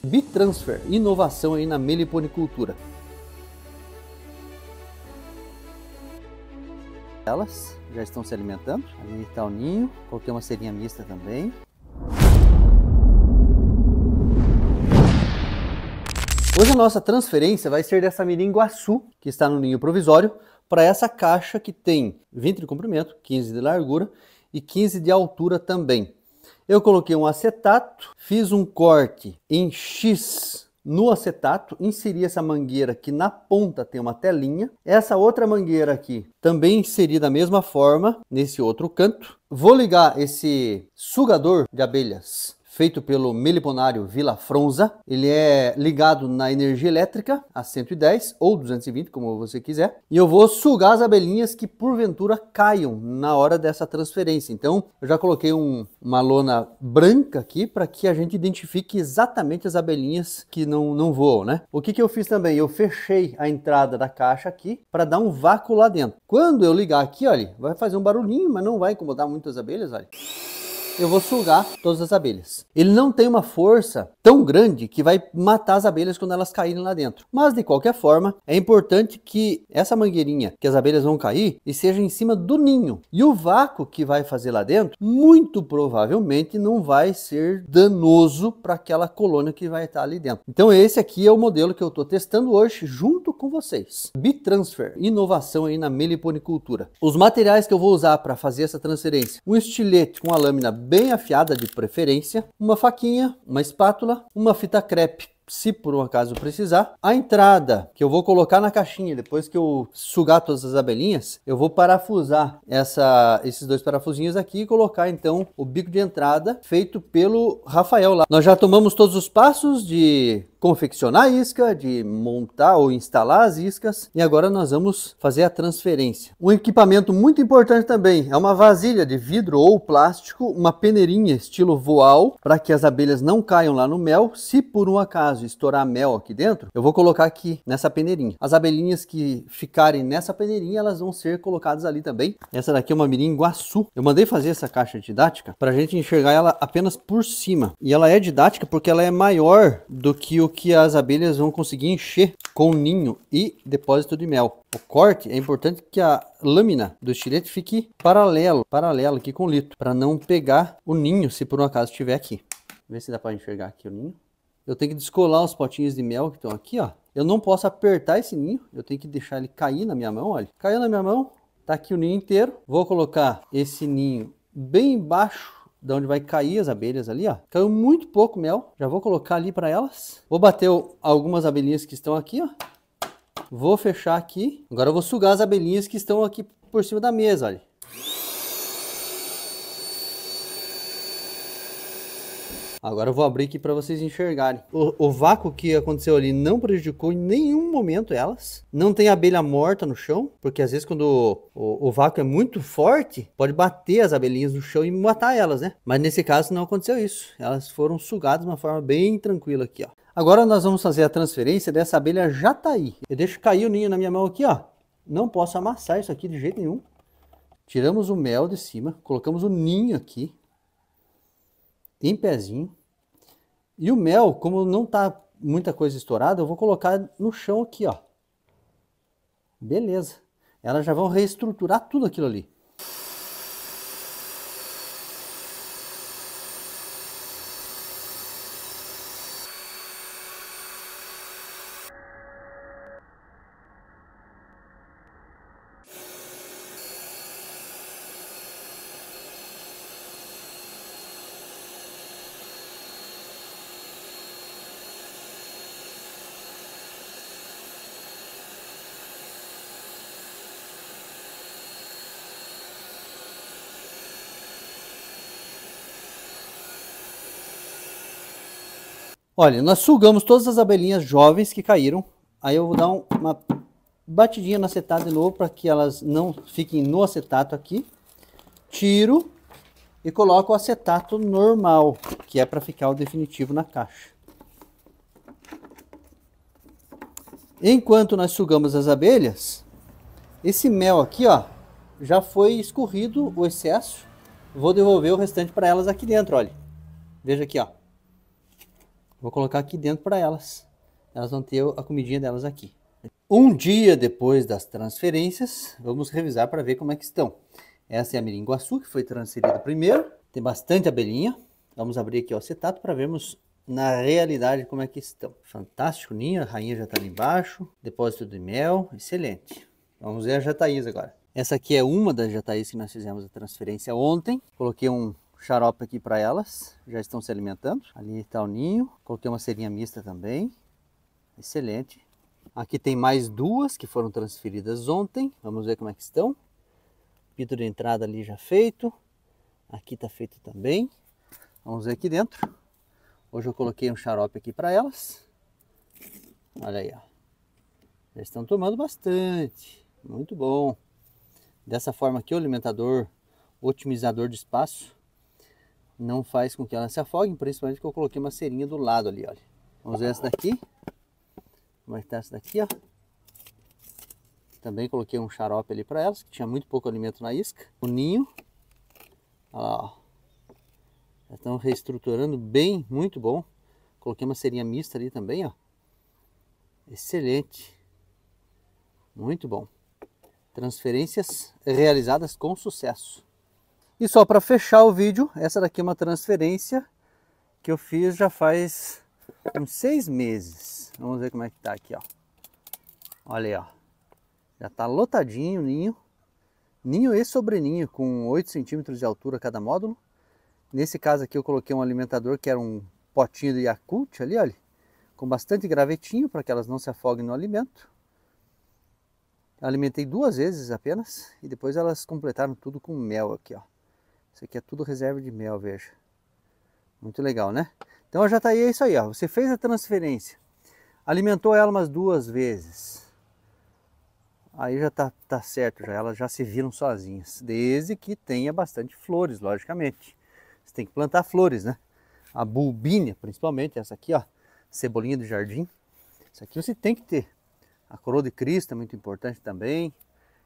Bitransfer, inovação aí na meliponicultura. Elas já estão se alimentando. Ali está o ninho. Coloquei uma serinha mista também. Hoje a nossa transferência vai ser dessa miringuaçu, que está no ninho provisório, para essa caixa que tem 20 de comprimento, 15 de largura e 15 de altura também. Eu coloquei um acetato, fiz um corte em X no acetato, inseri essa mangueira aqui na ponta tem uma telinha. Essa outra mangueira aqui também inseri da mesma forma nesse outro canto. Vou ligar esse sugador de abelhas feito pelo meliponário Vila Fronza. Ele é ligado na energia elétrica a 110 ou 220, como você quiser. E eu vou sugar as abelhinhas que porventura caiam na hora dessa transferência. Então, eu já coloquei um, uma lona branca aqui para que a gente identifique exatamente as abelhinhas que não, não voam, né? O que, que eu fiz também? Eu fechei a entrada da caixa aqui para dar um vácuo lá dentro. Quando eu ligar aqui, olha, vai fazer um barulhinho, mas não vai incomodar muito as abelhas, olha eu vou sugar todas as abelhas. Ele não tem uma força tão grande que vai matar as abelhas quando elas caírem lá dentro. Mas de qualquer forma, é importante que essa mangueirinha que as abelhas vão cair e seja em cima do ninho. E o vácuo que vai fazer lá dentro, muito provavelmente não vai ser danoso para aquela colônia que vai estar ali dentro. Então esse aqui é o modelo que eu estou testando hoje junto com vocês. Bitransfer, inovação aí na meliponicultura. Os materiais que eu vou usar para fazer essa transferência, um estilete com a lâmina bem afiada de preferência, uma faquinha, uma espátula, uma fita crepe se por um acaso precisar, a entrada que eu vou colocar na caixinha, depois que eu sugar todas as abelhinhas, eu vou parafusar essa, esses dois parafusinhos aqui e colocar então o bico de entrada feito pelo Rafael lá. Nós já tomamos todos os passos de confeccionar a isca, de montar ou instalar as iscas e agora nós vamos fazer a transferência. Um equipamento muito importante também é uma vasilha de vidro ou plástico, uma peneirinha estilo voal para que as abelhas não caiam lá no mel, se por um acaso caso estourar mel aqui dentro, eu vou colocar aqui nessa peneirinha. As abelhinhas que ficarem nessa peneirinha, elas vão ser colocadas ali também. Essa daqui é uma mirim guaçu. Eu mandei fazer essa caixa didática para a gente enxergar ela apenas por cima. E ela é didática porque ela é maior do que o que as abelhas vão conseguir encher com ninho e depósito de mel. O corte é importante que a lâmina do estilete fique paralelo, paralelo aqui com o lito, para não pegar o ninho se por um acaso estiver aqui. Vê se dá para enxergar aqui o ninho eu tenho que descolar os potinhos de mel que estão aqui, ó. Eu não posso apertar esse ninho, eu tenho que deixar ele cair na minha mão, olha. Caiu na minha mão, tá aqui o ninho inteiro. Vou colocar esse ninho bem embaixo da onde vai cair as abelhas ali, ó. Caiu muito pouco mel, já vou colocar ali para elas. Vou bater algumas abelhinhas que estão aqui, ó. Vou fechar aqui. Agora eu vou sugar as abelhinhas que estão aqui por cima da mesa, olha. Agora eu vou abrir aqui para vocês enxergarem. O, o, vácuo que aconteceu ali não prejudicou em nenhum momento elas. Não tem abelha morta no chão, porque às vezes quando o, o, o vácuo é muito forte, pode bater as abelhinhas no chão e matar elas, né? Mas nesse caso não aconteceu isso. Elas foram sugadas de uma forma bem tranquila aqui, ó. Agora nós vamos fazer a transferência dessa abelha jataí. Tá eu deixo cair o ninho na minha mão aqui, ó. Não posso amassar isso aqui de jeito nenhum. Tiramos o mel de cima, colocamos o ninho aqui em pezinho. E o mel, como não tá muita coisa estourada, eu vou colocar no chão aqui, ó. Beleza. Elas já vão reestruturar tudo aquilo ali. Olha, nós sugamos todas as abelhinhas jovens que caíram. Aí eu vou dar uma batidinha no acetato de novo para que elas não fiquem no acetato aqui. Tiro e coloco o acetato normal, que é para ficar o definitivo na caixa. Enquanto nós sugamos as abelhas, esse mel aqui, ó, já foi escorrido o excesso. Vou devolver o restante para elas aqui dentro, olha. Veja aqui, ó. Vou colocar aqui dentro para elas. Elas vão ter a comidinha delas aqui. Um dia depois das transferências, vamos revisar para ver como é que estão. Essa é a miringuaçu, que foi transferida primeiro. Tem bastante abelhinha. Vamos abrir aqui o acetato para vermos na realidade como é que estão. Fantástico ninho, a rainha já está ali embaixo. Depósito de mel, excelente. Vamos ver a jataís agora. Essa aqui é uma das jataís que nós fizemos a transferência ontem. Coloquei um xarope aqui para elas, já estão se alimentando. Ali está o ninho, coloquei uma serinha mista também, excelente. Aqui tem mais duas que foram transferidas ontem, vamos ver como é que estão. Pito de entrada ali já feito, aqui está feito também. Vamos ver aqui dentro. Hoje eu coloquei um xarope aqui para elas. Olha aí, ó. Já estão tomando bastante. Muito bom. Dessa forma aqui, o alimentador, otimizador de espaço, não faz com que ela se afogue, principalmente porque eu coloquei uma serinha do lado ali, olha. Vamos ver essa daqui. Como é que tá essa daqui, ó. Também coloquei um xarope ali para elas, que tinha muito pouco alimento na isca. O ninho. Olha lá, ó. Já estão reestruturando bem, muito bom. Coloquei uma serinha mista ali também, ó. Excelente. Muito bom. Transferências realizadas com sucesso. E só para fechar o vídeo, essa daqui é uma transferência que eu fiz já faz uns seis meses. Vamos ver como é que tá aqui, ó. Olha aí, ó. Já tá lotadinho o ninho. Ninho e sobreninho com 8 centímetros de altura cada módulo. Nesse caso aqui eu coloquei um alimentador que era um potinho de Yakult ali, olha. Com bastante gravetinho para que elas não se afoguem no alimento. Alimentei duas vezes apenas e depois elas completaram tudo com mel aqui, ó. Isso aqui é tudo reserva de mel, veja. Muito legal, né? Então já tá aí, é isso aí, ó. Você fez a transferência. Alimentou ela umas duas vezes. Aí já tá, tá certo, já elas já se viram sozinhas. Desde que tenha bastante flores, logicamente. Você tem que plantar flores, né? A bulbínia, principalmente, essa aqui, ó. Cebolinha do jardim. Isso aqui você tem que ter. A coroa de Cristo é muito importante também.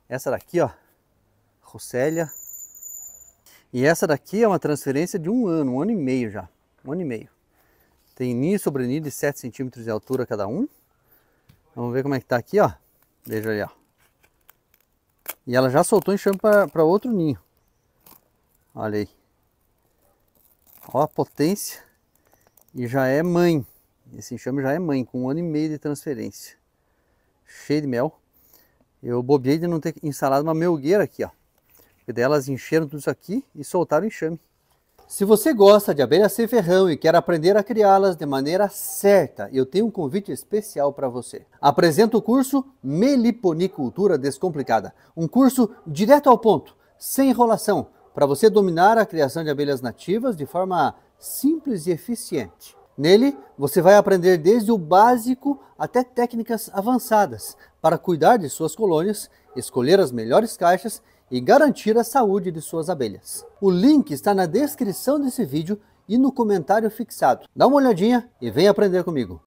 Essa daqui, ó. Rosélia. E essa daqui é uma transferência de um ano, um ano e meio já. Um ano e meio. Tem ninho sobre ninho de 7 centímetros de altura cada um. Vamos ver como é que tá aqui, ó. Veja ali, ó. E ela já soltou enxame para outro ninho. Olha aí. Ó a potência. E já é mãe. Esse enxame já é mãe, com um ano e meio de transferência. Cheio de mel. Eu bobei de não ter instalado uma melgueira aqui, ó. E delas elas encheram tudo isso aqui e soltaram enxame. Se você gosta de abelhas sem ferrão e quer aprender a criá-las de maneira certa, eu tenho um convite especial para você. Apresento o curso Meliponicultura Descomplicada, um curso direto ao ponto, sem enrolação, para você dominar a criação de abelhas nativas de forma simples e eficiente. Nele, você vai aprender desde o básico até técnicas avançadas para cuidar de suas colônias, escolher as melhores caixas e garantir a saúde de suas abelhas. O link está na descrição desse vídeo e no comentário fixado. Dá uma olhadinha e vem aprender comigo.